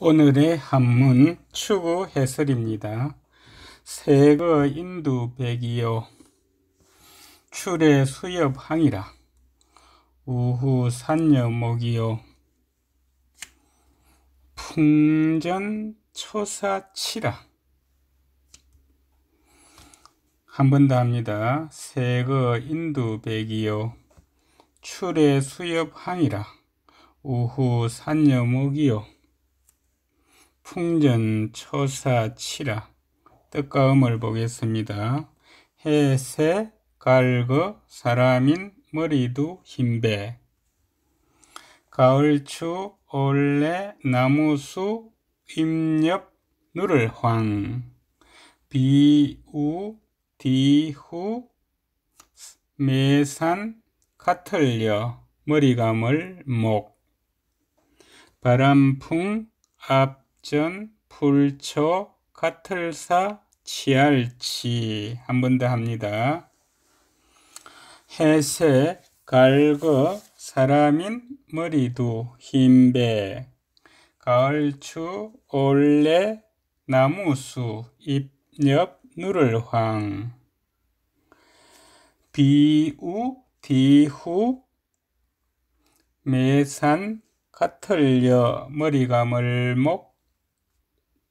오늘의 한문 추구 해설입니다. 세거 인두 백이요 출의 수엽항이라 우후 산녀목이요 풍전 초사치라 한 번 더 합니다. 세거 인두 백이요 출의 수엽항이라 우후 산녀목이요 풍전 초사 치라 뜻가음을 보겠습니다. 해세 갈거 사람인 머리도 흰배 가을추 올레 나무수 임엽 누를 황 비우 디후 매산 같을려 머리감을 목 바람풍 앞 전, 불초, 가틀사, 치알치 한 번 더 합니다. 해세, 갈거, 사람인, 머리도, 흰배, 가을추, 올레, 나무수, 잎엽, 누를황 비우, 디후, 매산, 가틀려, 머리가 멀목,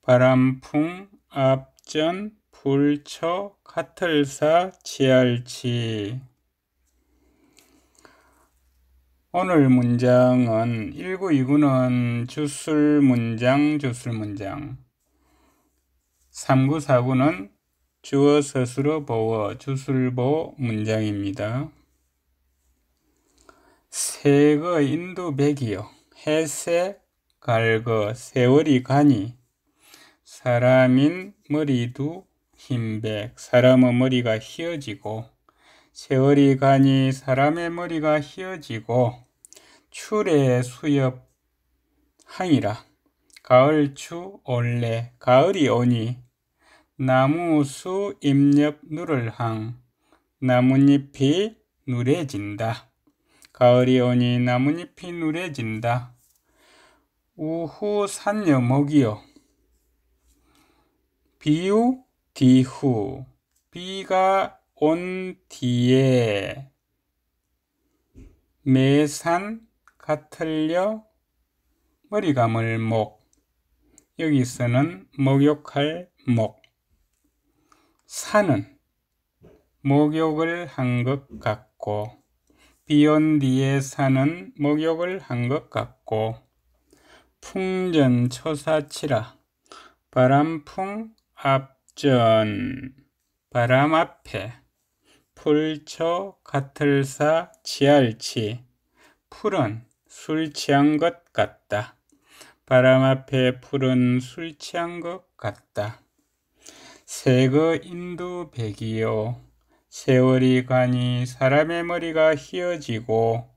바람풍, 앞전, 불처, 카틀사, 지알치 오늘 문장은 1 9 2 9는 주술 문장, 주술 문장 3 9 4 9는 주어 스스로 보어 주술보 문장입니다. 세거 인도 백이요. 해세 갈거 세월이 가니 사람인 머리도 흰백 사람의 머리가 휘어지고 세월이 가니 사람의 머리가 휘어지고 출의 수엽 항이라 가을추 올래 가을이 오니 나무수 입엽 누를 항 나뭇잎이 누래진다 가을이 오니 나뭇잎이 누래진다 우후 산녀먹이요 비우 디후 비가 온 뒤에 매산 같을려 머리 감을 목 여기서는 목욕할 목 산은 목욕을 한 것 같고 비온 뒤에 산은 목욕을 한 것 같고 풍전초사치라 바람풍 앞전 바람 앞에 풀초 가틀사 지알치 풀은 술 취한 것 같다. 바람 앞에 풀은 술 취한 것 같다. 세거 인두 백이요. 세월이 가니 사람의 머리가 휘어지고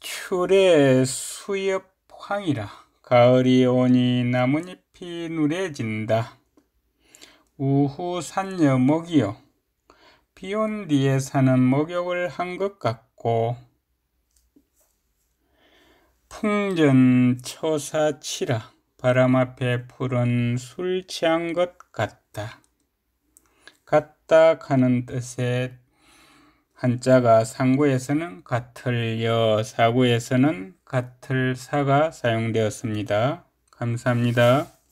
출의 수엽 황이라 가을이 오니 나뭇잎이 누래진다. 우후 산녀 먹이요. 비온 뒤에 사는 목욕을 한 것 같고 풍전처사치라 바람 앞에 푸른 술 취한 것 같다. 같다 하는 뜻의 한자가 상구에서는 같을여 사구에서는 같을사가 사용되었습니다. 감사합니다.